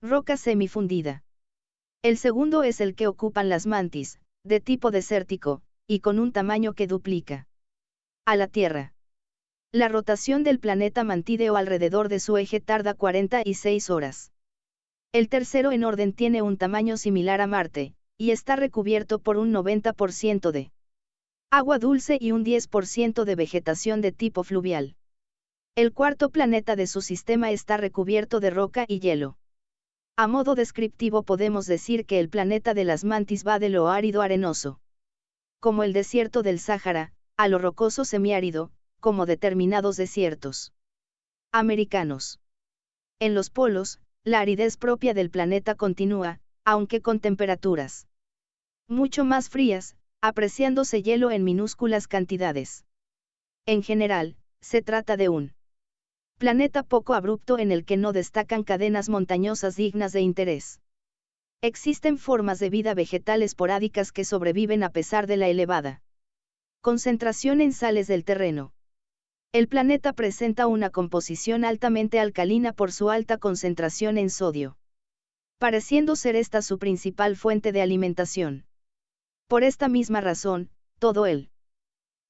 roca semifundida. El segundo es el que ocupan las mantis, de tipo desértico, y con un tamaño que duplica a la Tierra. La rotación del planeta mantídeo alrededor de su eje tarda 46 horas. El tercero en orden tiene un tamaño similar a Marte, y está recubierto por un 90% de agua dulce y un 10% de vegetación de tipo fluvial. El cuarto planeta de su sistema está recubierto de roca y hielo. A modo descriptivo podemos decir que el planeta de las mantis va de lo árido arenoso. Como el desierto del Sáhara, a lo rocoso semiárido, como determinados desiertos. Americanos. En los polos, la aridez propia del planeta continúa, aunque con temperaturas mucho más frías, apreciándose hielo en minúsculas cantidades. En general, se trata de un planeta poco abrupto en el que no destacan cadenas montañosas dignas de interés. Existen formas de vida vegetales esporádicas que sobreviven a pesar de la elevada concentración en sales del terreno. El planeta presenta una composición altamente alcalina por su alta concentración en sodio. Pareciendo ser esta su principal fuente de alimentación. Por esta misma razón, todo el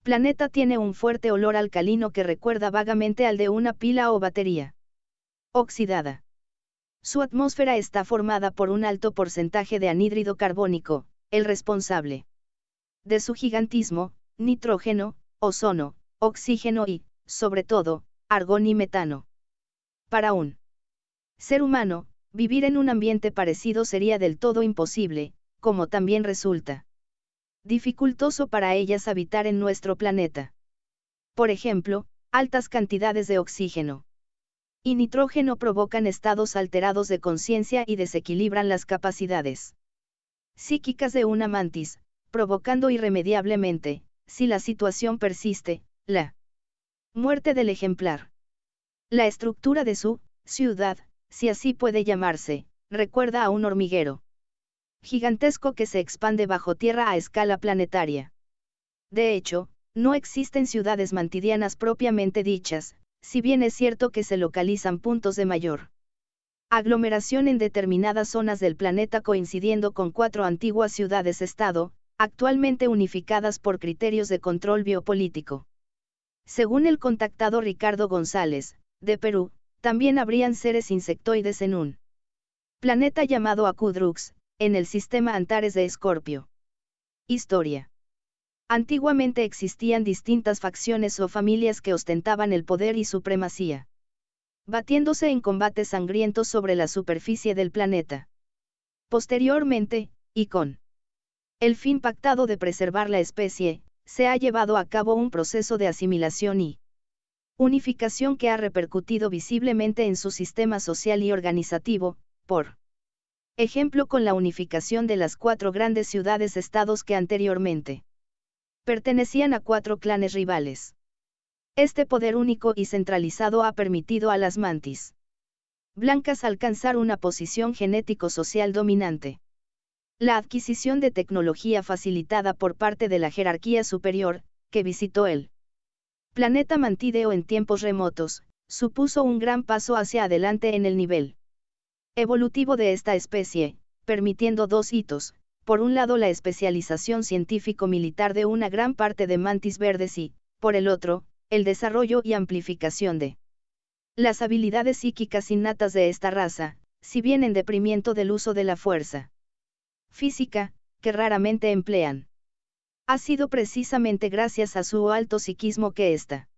planeta tiene un fuerte olor alcalino que recuerda vagamente al de una pila o batería. Oxidada. Su atmósfera está formada por un alto porcentaje de anhídrido carbónico, el responsable de su gigantismo, nitrógeno, ozono, oxígeno y, sobre todo, argón y metano. Para un ser humano, vivir en un ambiente parecido sería del todo imposible, como también resulta dificultoso para ellas habitar en nuestro planeta. Por ejemplo, altas cantidades de oxígeno y nitrógeno provocan estados alterados de conciencia y desequilibran las capacidades psíquicas de una mantis, provocando irremediablemente, si la situación persiste, la muerte del ejemplar. La estructura de su ciudad, si así puede llamarse, recuerda a un hormiguero gigantesco que se expande bajo tierra a escala planetaria. De hecho, no existen ciudades mantidianas propiamente dichas, si bien es cierto que se localizan puntos de mayor aglomeración en determinadas zonas del planeta coincidiendo con cuatro antiguas ciudades-estado, actualmente unificadas por criterios de control biopolítico. Según el contactado Ricardo González, de Perú, también habrían seres insectoides en un planeta llamado Acudrux, en el sistema Antares de Escorpio. Historia. Antiguamente existían distintas facciones o familias que ostentaban el poder y supremacía. Batiéndose en combates sangrientos sobre la superficie del planeta. Posteriormente, y con el fin pactado de preservar la especie, se ha llevado a cabo un proceso de asimilación y unificación que ha repercutido visiblemente en su sistema social y organizativo, por Ejemplo con la unificación de las cuatro grandes ciudades-estados que anteriormente pertenecían a cuatro clanes rivales. Este poder único y centralizado ha permitido a las mantis blancas alcanzar una posición genético-social dominante. La adquisición de tecnología facilitada por parte de la jerarquía superior, que visitó el planeta Mantideo en tiempos remotos, supuso un gran paso hacia adelante en el nivel evolutivo de esta especie, permitiendo dos hitos, por un lado la especialización científico-militar de una gran parte de mantis verdes y, por el otro, el desarrollo y amplificación de las habilidades psíquicas innatas de esta raza, si bien en deprimiento del uso de la fuerza física, que raramente emplean. Ha sido precisamente gracias a su alto psiquismo que esta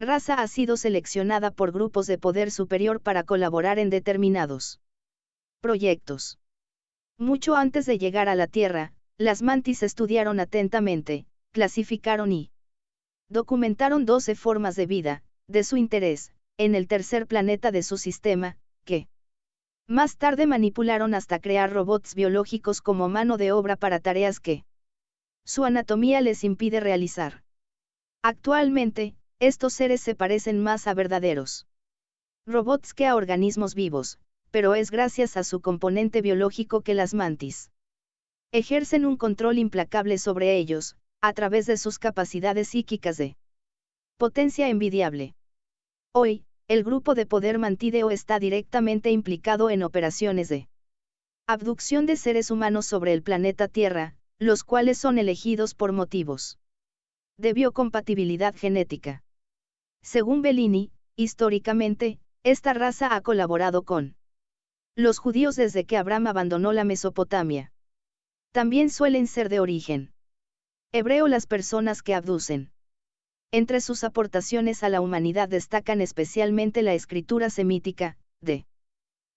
raza ha sido seleccionada por grupos de poder superior para colaborar en determinados proyectos. Mucho antes de llegar a la Tierra, las mantis estudiaron atentamente, clasificaron y documentaron 12 formas de vida, de su interés, en el tercer planeta de su sistema, que más tarde manipularon hasta crear robots biológicos como mano de obra para tareas que su anatomía les impide realizar. Actualmente, estos seres se parecen más a verdaderos robots que a organismos vivos, pero es gracias a su componente biológico que las mantis ejercen un control implacable sobre ellos, a través de sus capacidades psíquicas de potencia envidiable. Hoy, el grupo de poder mantideo está directamente implicado en operaciones de abducción de seres humanos sobre el planeta Tierra, los cuales son elegidos por motivos de biocompatibilidad genética. Según Bellini, históricamente, esta raza ha colaborado con los judíos desde que Abraham abandonó la Mesopotamia. También suelen ser de origen hebreo las personas que abducen. Entre sus aportaciones a la humanidad destacan especialmente la escritura semítica, de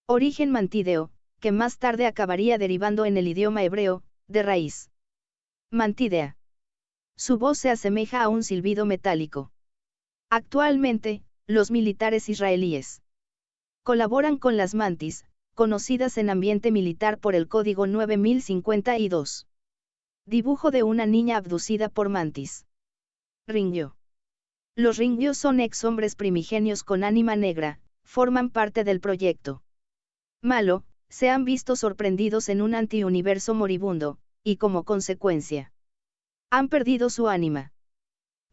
origen mantideo, que más tarde acabaría derivando en el idioma hebreo, de raíz mantidea. Su voz se asemeja a un silbido metálico. Actualmente, los militares israelíes colaboran con las mantis, conocidas en ambiente militar por el código 9052. Dibujo de una niña abducida por mantis. Ringyo. Los ringyos son ex hombres primigenios con ánima negra, forman parte del proyecto. Malo, se han visto sorprendidos en un antiuniverso moribundo, y como consecuencia, han perdido su ánima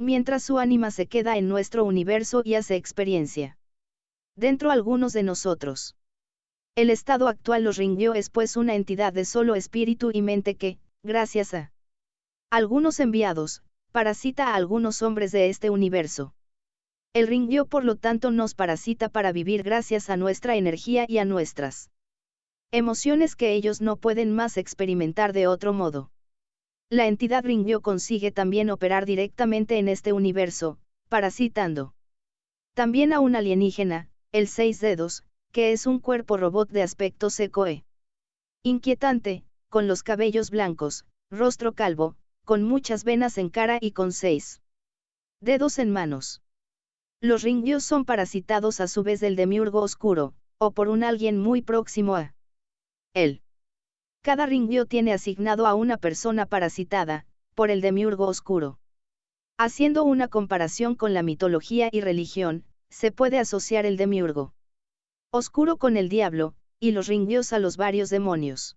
mientras su ánima se queda en nuestro universo y hace experiencia. Dentro algunos de nosotros. El estado actual los rindió es pues una entidad de solo espíritu y mente que, gracias a algunos enviados, parasita a algunos hombres de este universo. El ringyó por lo tanto nos parasita para vivir gracias a nuestra energía y a nuestras emociones que ellos no pueden más experimentar de otro modo. La entidad Ringyo consigue también operar directamente en este universo, parasitando. También a un alienígena, el Seis Dedos, que es un cuerpo robot de aspecto seco e inquietante, con los cabellos blancos, rostro calvo, con muchas venas en cara y con seis dedos en manos. Los Ringyos son parasitados a su vez del demiurgo oscuro, o por un alguien muy próximo a él. Cada ringyo tiene asignado a una persona parasitada, por el demiurgo oscuro. Haciendo una comparación con la mitología y religión, se puede asociar el demiurgo oscuro con el diablo, y los ringyos a los varios demonios.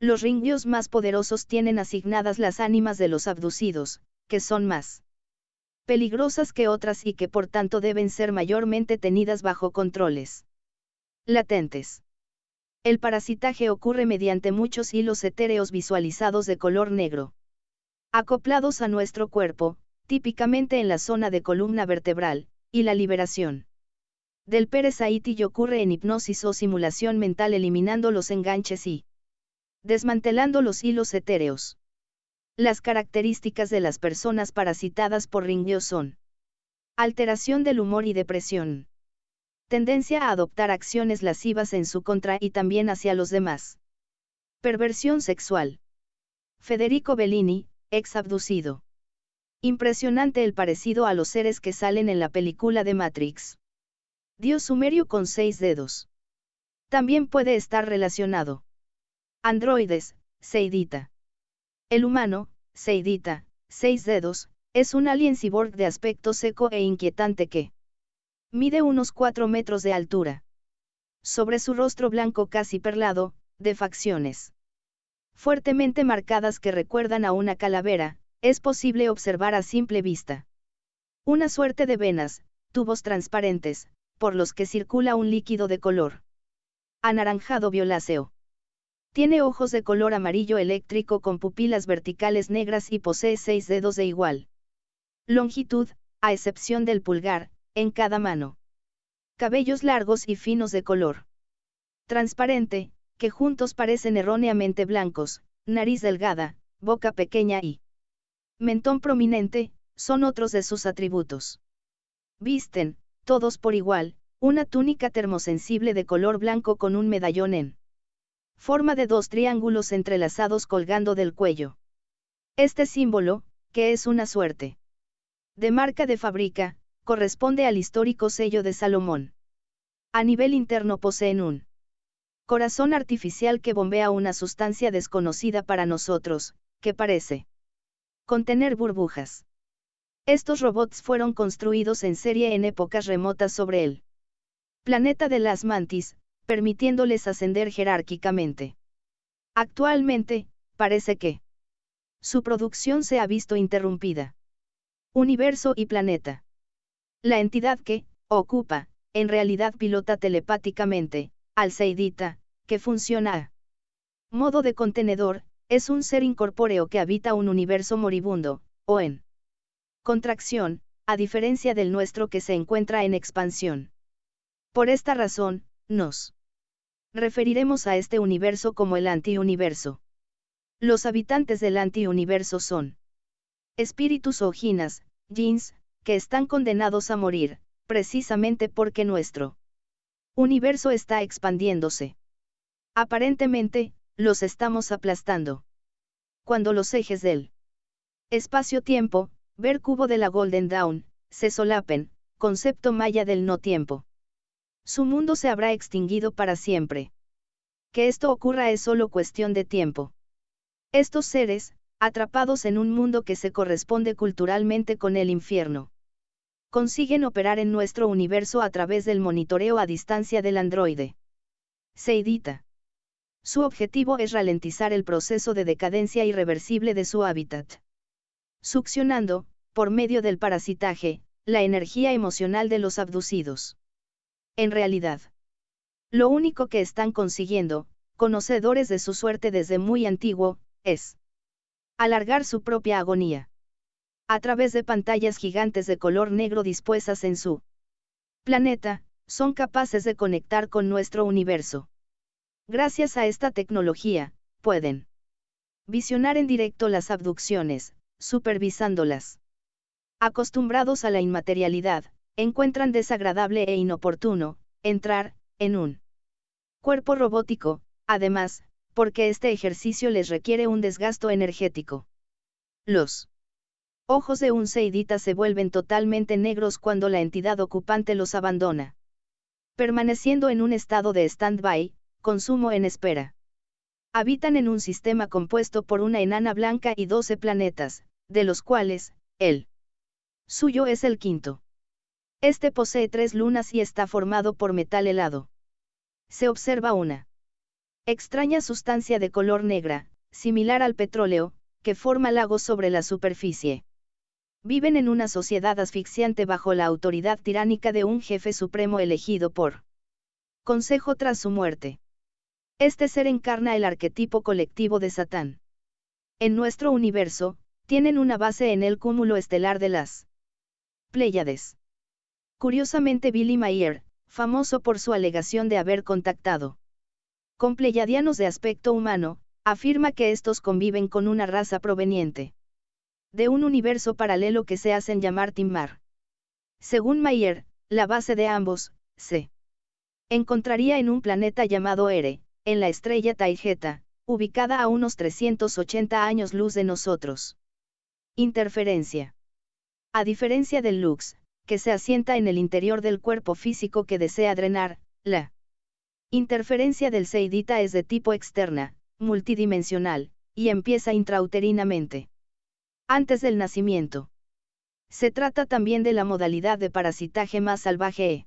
Los ringyos más poderosos tienen asignadas las ánimas de los abducidos, que son más peligrosas que otras y que por tanto deben ser mayormente tenidas bajo controles latentes. El parasitaje ocurre mediante muchos hilos etéreos visualizados de color negro. Acoplados a nuestro cuerpo, típicamente en la zona de columna vertebral, y la liberación. Del Pérez ocurre en hipnosis o simulación mental eliminando los enganches y desmantelando los hilos etéreos. Las características de las personas parasitadas por Ringio son alteración del humor y depresión tendencia a adoptar acciones lascivas en su contra y también hacia los demás. Perversión sexual. Federico Bellini, ex abducido. Impresionante el parecido a los seres que salen en la película de Matrix. Dios sumerio con seis dedos. También puede estar relacionado. Androides, Seidita. El humano, Seidita, seis dedos, es un alien cyborg de aspecto seco e inquietante que, Mide unos 4 metros de altura. Sobre su rostro blanco casi perlado, de facciones fuertemente marcadas que recuerdan a una calavera, es posible observar a simple vista. Una suerte de venas, tubos transparentes, por los que circula un líquido de color anaranjado violáceo. Tiene ojos de color amarillo eléctrico con pupilas verticales negras y posee seis dedos de igual longitud, a excepción del pulgar, en cada mano. Cabellos largos y finos de color transparente, que juntos parecen erróneamente blancos, nariz delgada, boca pequeña y mentón prominente, son otros de sus atributos. Visten, todos por igual, una túnica termosensible de color blanco con un medallón en forma de dos triángulos entrelazados colgando del cuello. Este símbolo, que es una suerte de marca de fábrica, corresponde al histórico sello de Salomón. A nivel interno poseen un corazón artificial que bombea una sustancia desconocida para nosotros, que parece contener burbujas. Estos robots fueron construidos en serie en épocas remotas sobre el planeta de las mantis, permitiéndoles ascender jerárquicamente. Actualmente, parece que su producción se ha visto interrumpida. Universo y planeta. La entidad que, ocupa, en realidad pilota telepáticamente, al Seidita, que funciona a modo de contenedor, es un ser incorpóreo que habita un universo moribundo, o en contracción, a diferencia del nuestro que se encuentra en expansión. Por esta razón, nos referiremos a este universo como el antiuniverso. Los habitantes del antiuniverso son espíritus o jinas, jins, que están condenados a morir, precisamente porque nuestro universo está expandiéndose. Aparentemente, los estamos aplastando. Cuando los ejes del espacio-tiempo, ver cubo de la Golden Dawn, se solapen, concepto maya del no tiempo. Su mundo se habrá extinguido para siempre. Que esto ocurra es solo cuestión de tiempo. Estos seres, atrapados en un mundo que se corresponde culturalmente con el infierno consiguen operar en nuestro universo a través del monitoreo a distancia del androide. Seidita. Su objetivo es ralentizar el proceso de decadencia irreversible de su hábitat. Succionando, por medio del parasitaje, la energía emocional de los abducidos. En realidad, lo único que están consiguiendo, conocedores de su suerte desde muy antiguo, es alargar su propia agonía a través de pantallas gigantes de color negro dispuestas en su planeta, son capaces de conectar con nuestro universo. Gracias a esta tecnología, pueden visionar en directo las abducciones, supervisándolas. Acostumbrados a la inmaterialidad, encuentran desagradable e inoportuno, entrar, en un cuerpo robótico, además, porque este ejercicio les requiere un desgasto energético. Los ojos de un seidita se vuelven totalmente negros cuando la entidad ocupante los abandona. Permaneciendo en un estado de stand-by, consumo en espera. Habitan en un sistema compuesto por una enana blanca y 12 planetas, de los cuales, el suyo es el quinto. Este posee tres lunas y está formado por metal helado. Se observa una extraña sustancia de color negra, similar al petróleo, que forma lagos sobre la superficie. Viven en una sociedad asfixiante bajo la autoridad tiránica de un jefe supremo elegido por Consejo tras su muerte. Este ser encarna el arquetipo colectivo de Satán. En nuestro universo, tienen una base en el cúmulo estelar de las Pléyades. Curiosamente Billy Mayer, famoso por su alegación de haber contactado con pleyadianos de aspecto humano, afirma que estos conviven con una raza proveniente de un universo paralelo que se hacen llamar Timmar. Según Mayer, la base de ambos, se encontraría en un planeta llamado Ere, en la estrella Taigeta, ubicada a unos 380 años luz de nosotros. Interferencia. A diferencia del Lux, que se asienta en el interior del cuerpo físico que desea drenar, la interferencia del Seidita es de tipo externa, multidimensional, y empieza intrauterinamente. Antes del nacimiento. Se trata también de la modalidad de parasitaje más salvaje e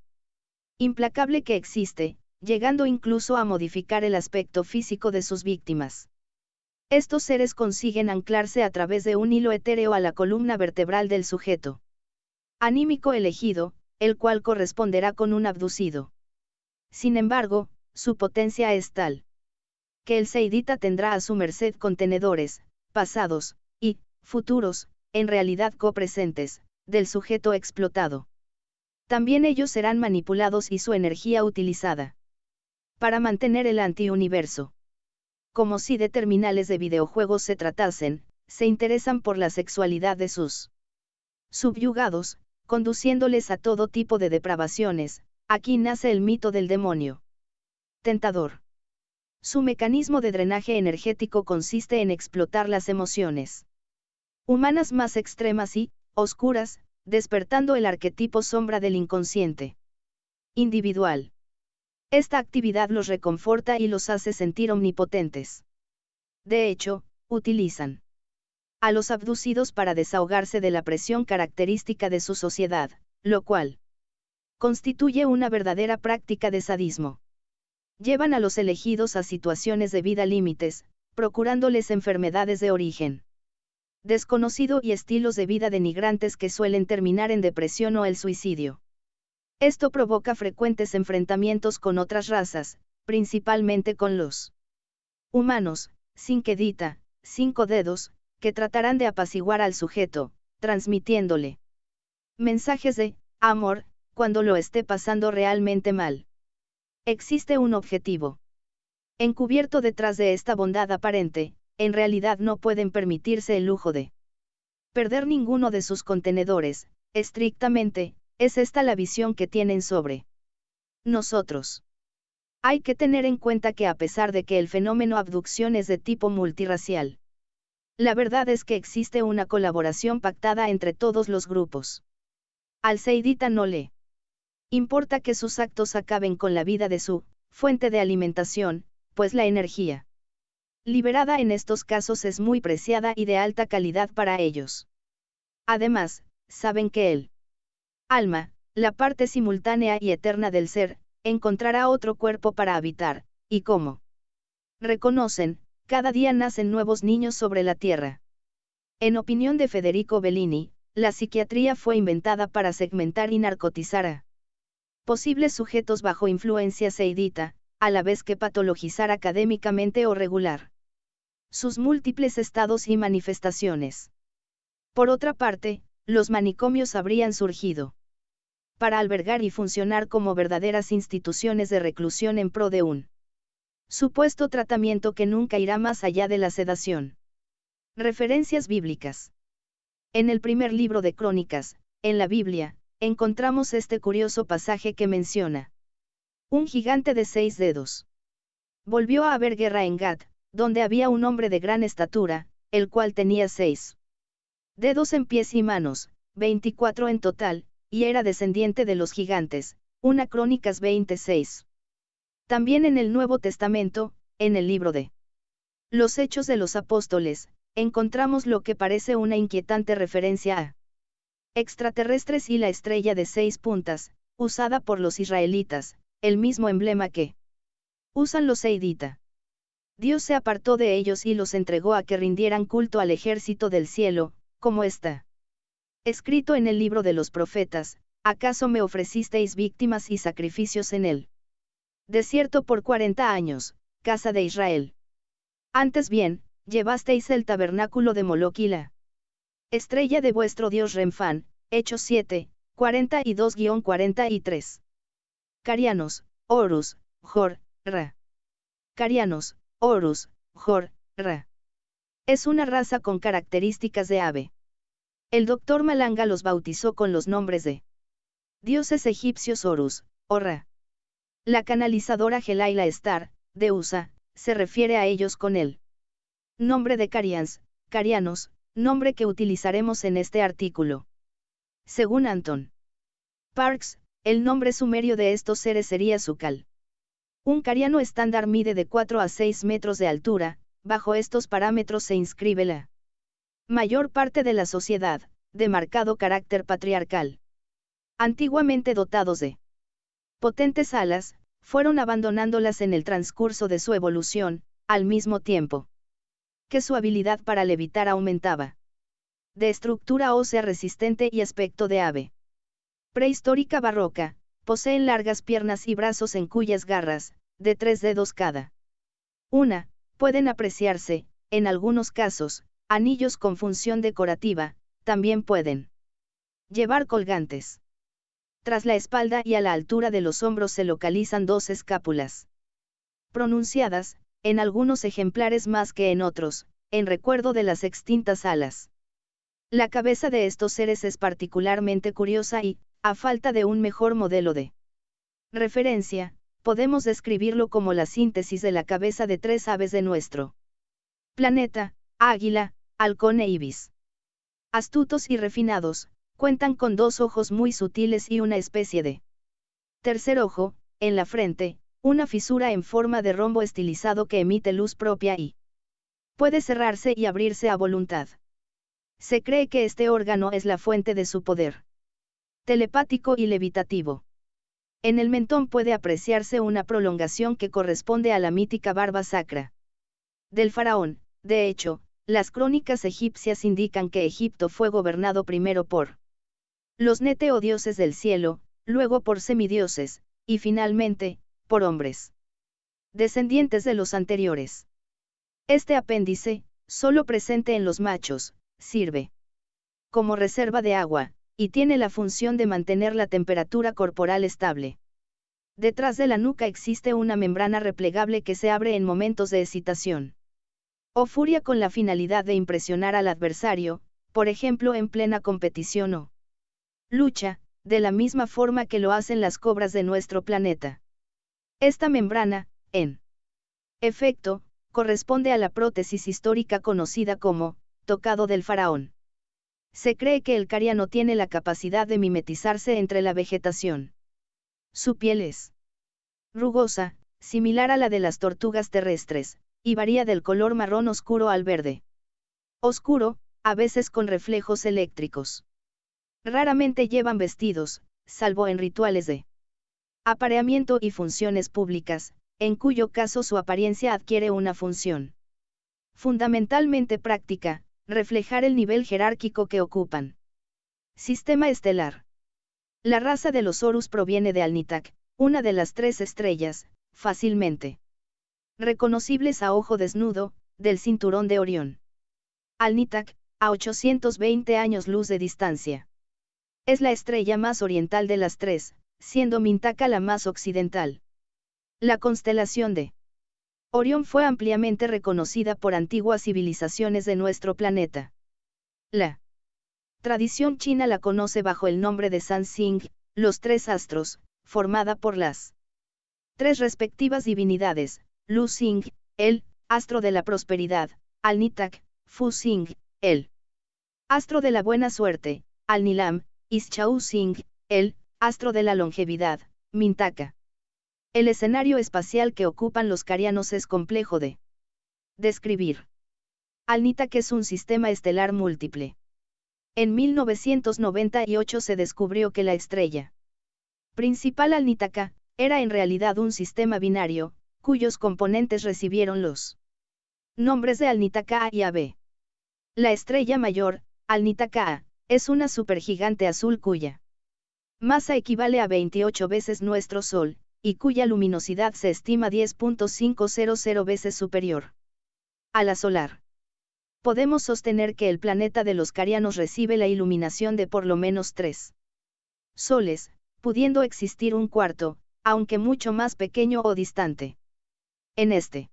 implacable que existe, llegando incluso a modificar el aspecto físico de sus víctimas. Estos seres consiguen anclarse a través de un hilo etéreo a la columna vertebral del sujeto anímico elegido, el cual corresponderá con un abducido. Sin embargo, su potencia es tal que el Seidita tendrá a su merced contenedores, pasados, futuros, en realidad copresentes, del sujeto explotado. También ellos serán manipulados y su energía utilizada para mantener el antiuniverso. Como si de terminales de videojuegos se tratasen, se interesan por la sexualidad de sus subyugados, conduciéndoles a todo tipo de depravaciones, aquí nace el mito del demonio. Tentador. Su mecanismo de drenaje energético consiste en explotar las emociones humanas más extremas y, oscuras, despertando el arquetipo sombra del inconsciente. Individual. Esta actividad los reconforta y los hace sentir omnipotentes. De hecho, utilizan a los abducidos para desahogarse de la presión característica de su sociedad, lo cual constituye una verdadera práctica de sadismo. Llevan a los elegidos a situaciones de vida límites, procurándoles enfermedades de origen desconocido y estilos de vida denigrantes que suelen terminar en depresión o el suicidio. Esto provoca frecuentes enfrentamientos con otras razas, principalmente con los humanos, sin quedita, cinco dedos, que tratarán de apaciguar al sujeto, transmitiéndole mensajes de amor, cuando lo esté pasando realmente mal. Existe un objetivo encubierto detrás de esta bondad aparente, en realidad no pueden permitirse el lujo de perder ninguno de sus contenedores, estrictamente, es esta la visión que tienen sobre nosotros. Hay que tener en cuenta que a pesar de que el fenómeno abducción es de tipo multirracial, la verdad es que existe una colaboración pactada entre todos los grupos. Al Seidita no le importa que sus actos acaben con la vida de su fuente de alimentación, pues la energía liberada en estos casos es muy preciada y de alta calidad para ellos. Además, saben que el alma, la parte simultánea y eterna del ser, encontrará otro cuerpo para habitar, y cómo reconocen, cada día nacen nuevos niños sobre la tierra. En opinión de Federico Bellini, la psiquiatría fue inventada para segmentar y narcotizar a posibles sujetos bajo influencia seidita, a la vez que patologizar académicamente o regular sus múltiples estados y manifestaciones. Por otra parte, los manicomios habrían surgido para albergar y funcionar como verdaderas instituciones de reclusión en pro de un supuesto tratamiento que nunca irá más allá de la sedación. Referencias bíblicas. En el primer libro de Crónicas, en la Biblia, encontramos este curioso pasaje que menciona. Un gigante de seis dedos. Volvió a haber guerra en Gad, donde había un hombre de gran estatura, el cual tenía seis dedos en pies y manos, 24 en total, y era descendiente de los gigantes, una Crónicas 26. También en el Nuevo Testamento, en el libro de Los Hechos de los Apóstoles, encontramos lo que parece una inquietante referencia a extraterrestres y la estrella de seis puntas, usada por los israelitas, el mismo emblema que usan los Eidita. Dios se apartó de ellos y los entregó a que rindieran culto al ejército del cielo, como está. Escrito en el libro de los profetas, ¿acaso me ofrecisteis víctimas y sacrificios en él? Desierto por cuarenta años, casa de Israel. Antes bien, llevasteis el tabernáculo de Moloquila. Estrella de vuestro Dios Renfán, Hechos 7, 42-43. Carianos, Horus, Jor, Ra. Carianos, Horus, Jor, Ra. Es una raza con características de ave. El doctor Malanga los bautizó con los nombres de dioses egipcios Horus, o Ra. La canalizadora Gelaila Star, de USA, se refiere a ellos con el nombre de Carians, Carianos, nombre que utilizaremos en este artículo. Según Anton Parks, el nombre sumerio de estos seres sería Sukal. Un cariano estándar mide de 4 a 6 metros de altura, bajo estos parámetros se inscribe la mayor parte de la sociedad, de marcado carácter patriarcal. Antiguamente dotados de potentes alas, fueron abandonándolas en el transcurso de su evolución, al mismo tiempo que su habilidad para levitar aumentaba. De estructura ósea resistente y aspecto de ave prehistórica barroca, poseen largas piernas y brazos en cuyas garras, de tres dedos cada. Una, pueden apreciarse, en algunos casos, anillos con función decorativa, también pueden llevar colgantes. Tras la espalda y a la altura de los hombros se localizan dos escápulas pronunciadas, en algunos ejemplares más que en otros, en recuerdo de las extintas alas. La cabeza de estos seres es particularmente curiosa y, a falta de un mejor modelo de referencia, podemos describirlo como la síntesis de la cabeza de tres aves de nuestro planeta, águila, halcón e ibis. Astutos y refinados, cuentan con dos ojos muy sutiles y una especie de tercer ojo, en la frente, una fisura en forma de rombo estilizado que emite luz propia y puede cerrarse y abrirse a voluntad. Se cree que este órgano es la fuente de su poder telepático y levitativo. En el mentón puede apreciarse una prolongación que corresponde a la mítica barba sacra. Del faraón, de hecho, las crónicas egipcias indican que Egipto fue gobernado primero por los neteo dioses del cielo, luego por semidioses, y finalmente, por hombres descendientes de los anteriores. Este apéndice, solo presente en los machos, sirve como reserva de agua, y tiene la función de mantener la temperatura corporal estable. Detrás de la nuca existe una membrana replegable que se abre en momentos de excitación o furia con la finalidad de impresionar al adversario, por ejemplo en plena competición o lucha, de la misma forma que lo hacen las cobras de nuestro planeta. Esta membrana, en efecto, corresponde a la prótesis histórica conocida como, tocado del faraón. Se cree que el no tiene la capacidad de mimetizarse entre la vegetación. Su piel es rugosa, similar a la de las tortugas terrestres, y varía del color marrón oscuro al verde. Oscuro, a veces con reflejos eléctricos. Raramente llevan vestidos, salvo en rituales de apareamiento y funciones públicas, en cuyo caso su apariencia adquiere una función fundamentalmente práctica, reflejar el nivel jerárquico que ocupan. Sistema estelar. La raza de los Horus proviene de Alnitak, una de las tres estrellas, fácilmente reconocibles a ojo desnudo, del cinturón de Orión. Alnitak, a 820 años luz de distancia. Es la estrella más oriental de las tres, siendo Mintaka la más occidental. La constelación de Orión fue ampliamente reconocida por antiguas civilizaciones de nuestro planeta. La tradición china la conoce bajo el nombre de San Xing, los tres astros, formada por las tres respectivas divinidades, Lu Xing, el astro de la prosperidad, Al Nitak, Fu Xing, el astro de la buena suerte, Al Nilam, y Xing, el astro de la longevidad, Mintaka. El escenario espacial que ocupan los carianos es complejo de describir. Alnita es un sistema estelar múltiple. En 1998 se descubrió que la estrella principal Alnitaka era en realidad un sistema binario, cuyos componentes recibieron los nombres de Alnitaka A y AB. La estrella mayor, Alnitaka A, es una supergigante azul cuya masa equivale a 28 veces nuestro Sol, y cuya luminosidad se estima 10.500 veces superior a la solar. Podemos sostener que el planeta de los carianos recibe la iluminación de por lo menos tres soles, pudiendo existir un cuarto, aunque mucho más pequeño o distante. En este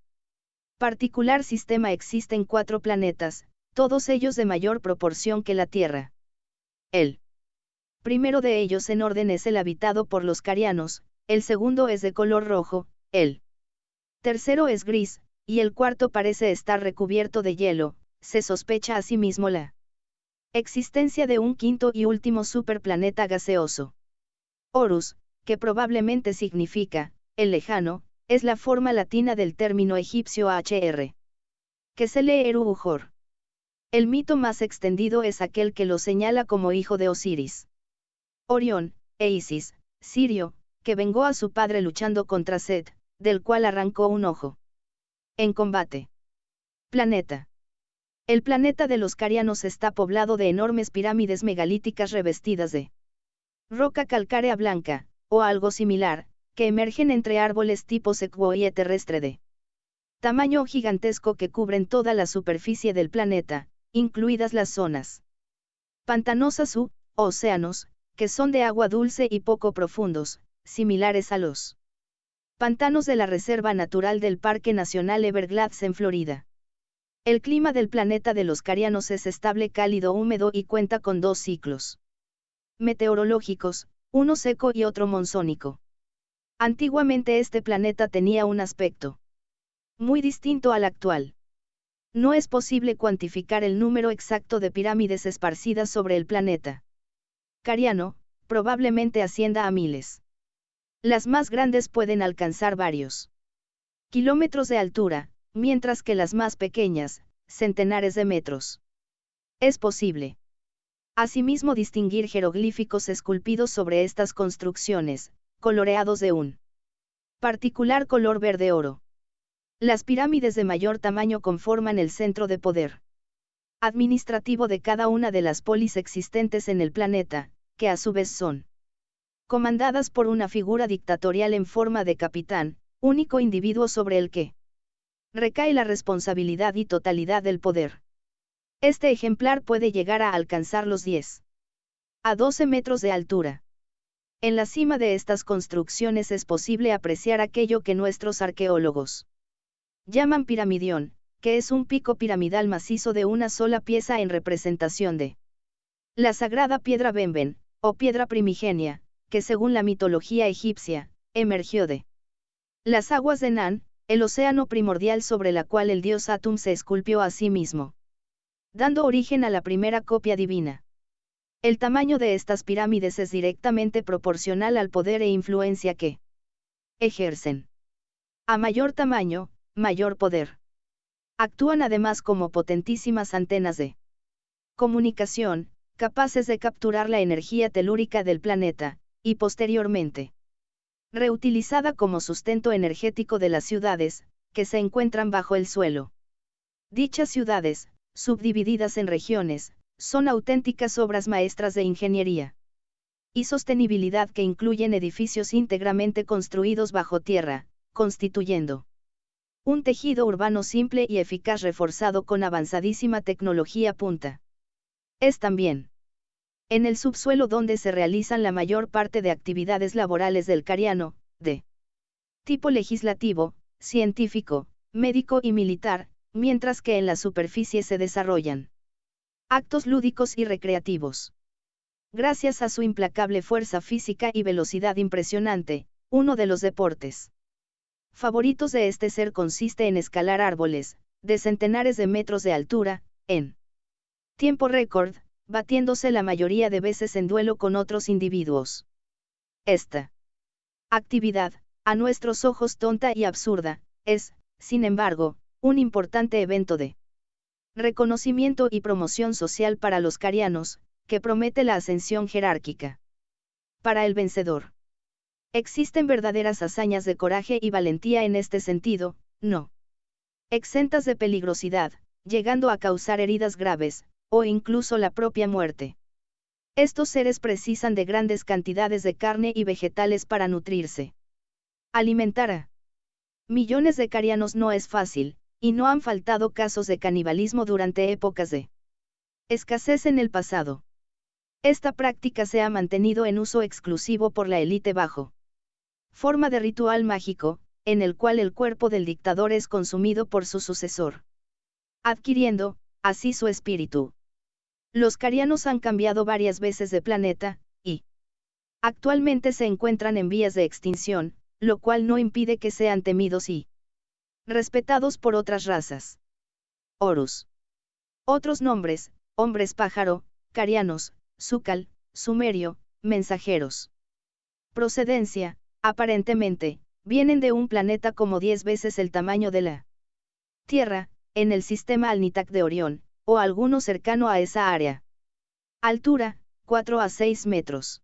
particular sistema existen cuatro planetas, todos ellos de mayor proporción que la Tierra. El primero de ellos en orden es el habitado por los carianos, el segundo es de color rojo, el tercero es gris, y el cuarto parece estar recubierto de hielo, se sospecha asimismo la existencia de un quinto y último superplaneta gaseoso. Horus, que probablemente significa, el lejano, es la forma latina del término egipcio HR. Que se lee Eru El mito más extendido es aquel que lo señala como hijo de Osiris. Orión, Eisis, Sirio, que vengó a su padre luchando contra Set, del cual arrancó un ojo. En combate. Planeta. El planeta de los carianos está poblado de enormes pirámides megalíticas revestidas de roca calcárea blanca, o algo similar, que emergen entre árboles tipo secuoya terrestre de tamaño gigantesco que cubren toda la superficie del planeta, incluidas las zonas pantanosas u océanos, que son de agua dulce y poco profundos, similares a los pantanos de la Reserva Natural del Parque Nacional Everglades en Florida. El clima del planeta de los carianos es estable cálido húmedo y cuenta con dos ciclos meteorológicos, uno seco y otro monzónico. Antiguamente este planeta tenía un aspecto muy distinto al actual. No es posible cuantificar el número exacto de pirámides esparcidas sobre el planeta. Cariano, probablemente ascienda a miles. Las más grandes pueden alcanzar varios kilómetros de altura, mientras que las más pequeñas, centenares de metros. Es posible. Asimismo distinguir jeroglíficos esculpidos sobre estas construcciones, coloreados de un particular color verde oro. Las pirámides de mayor tamaño conforman el centro de poder administrativo de cada una de las polis existentes en el planeta, que a su vez son comandadas por una figura dictatorial en forma de capitán, único individuo sobre el que recae la responsabilidad y totalidad del poder. Este ejemplar puede llegar a alcanzar los 10 a 12 metros de altura. En la cima de estas construcciones es posible apreciar aquello que nuestros arqueólogos llaman piramidión, que es un pico piramidal macizo de una sola pieza en representación de la sagrada piedra Benben, o piedra primigenia, que según la mitología egipcia, emergió de las aguas de Nan, el océano primordial sobre la cual el dios Atum se esculpió a sí mismo, dando origen a la primera copia divina. El tamaño de estas pirámides es directamente proporcional al poder e influencia que ejercen. A mayor tamaño, mayor poder. Actúan además como potentísimas antenas de comunicación, capaces de capturar la energía telúrica del planeta, y posteriormente reutilizada como sustento energético de las ciudades, que se encuentran bajo el suelo. Dichas ciudades, subdivididas en regiones, son auténticas obras maestras de ingeniería y sostenibilidad que incluyen edificios íntegramente construidos bajo tierra, constituyendo un tejido urbano simple y eficaz reforzado con avanzadísima tecnología punta. Es también en el subsuelo donde se realizan la mayor parte de actividades laborales del cariano, de tipo legislativo, científico, médico y militar, mientras que en la superficie se desarrollan actos lúdicos y recreativos. Gracias a su implacable fuerza física y velocidad impresionante, uno de los deportes favoritos de este ser consiste en escalar árboles, de centenares de metros de altura, en tiempo récord, batiéndose la mayoría de veces en duelo con otros individuos. Esta actividad, a nuestros ojos tonta y absurda, es, sin embargo, un importante evento de reconocimiento y promoción social para los carianos, que promete la ascensión jerárquica. Para el vencedor. Existen verdaderas hazañas de coraje y valentía en este sentido, no. Exentas de peligrosidad, llegando a causar heridas graves, o incluso la propia muerte. Estos seres precisan de grandes cantidades de carne y vegetales para nutrirse. Alimentar a millones de carianos no es fácil, y no han faltado casos de canibalismo durante épocas de escasez en el pasado. Esta práctica se ha mantenido en uso exclusivo por la élite bajo forma de ritual mágico, en el cual el cuerpo del dictador es consumido por su sucesor, adquiriendo, así su espíritu, los carianos han cambiado varias veces de planeta, y actualmente se encuentran en vías de extinción, lo cual no impide que sean temidos y respetados por otras razas. Horus. Otros nombres, hombres pájaro, carianos, zúcal, sumerio, mensajeros. Procedencia, aparentemente, vienen de un planeta como 10 veces el tamaño de la Tierra, en el sistema Alnitak de Orión, o alguno cercano a esa área. Altura, 4 a 6 metros.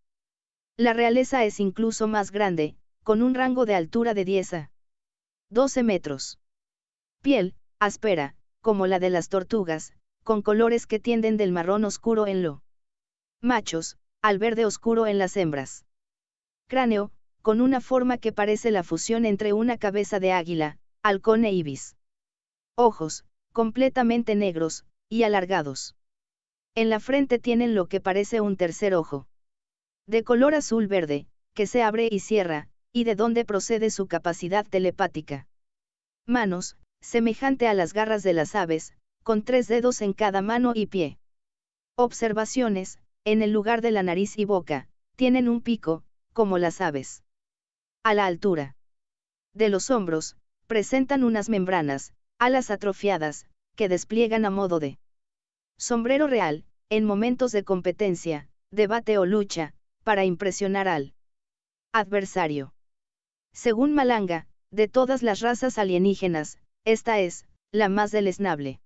La realeza es incluso más grande, con un rango de altura de 10 a 12 metros. Piel, áspera, como la de las tortugas, con colores que tienden del marrón oscuro en lo machos, al verde oscuro en las hembras. Cráneo, con una forma que parece la fusión entre una cabeza de águila, halcón e ibis. Ojos, completamente negros, y alargados. En la frente tienen lo que parece un tercer ojo. De color azul-verde, que se abre y cierra, y de donde procede su capacidad telepática. Manos, semejante a las garras de las aves, con tres dedos en cada mano y pie. Observaciones, en el lugar de la nariz y boca, tienen un pico, como las aves. A la altura de los hombros, presentan unas membranas, alas atrofiadas, que despliegan a modo de sombrero real, en momentos de competencia, debate o lucha, para impresionar al adversario. Según Malanga, de todas las razas alienígenas, esta es, la más deleznable.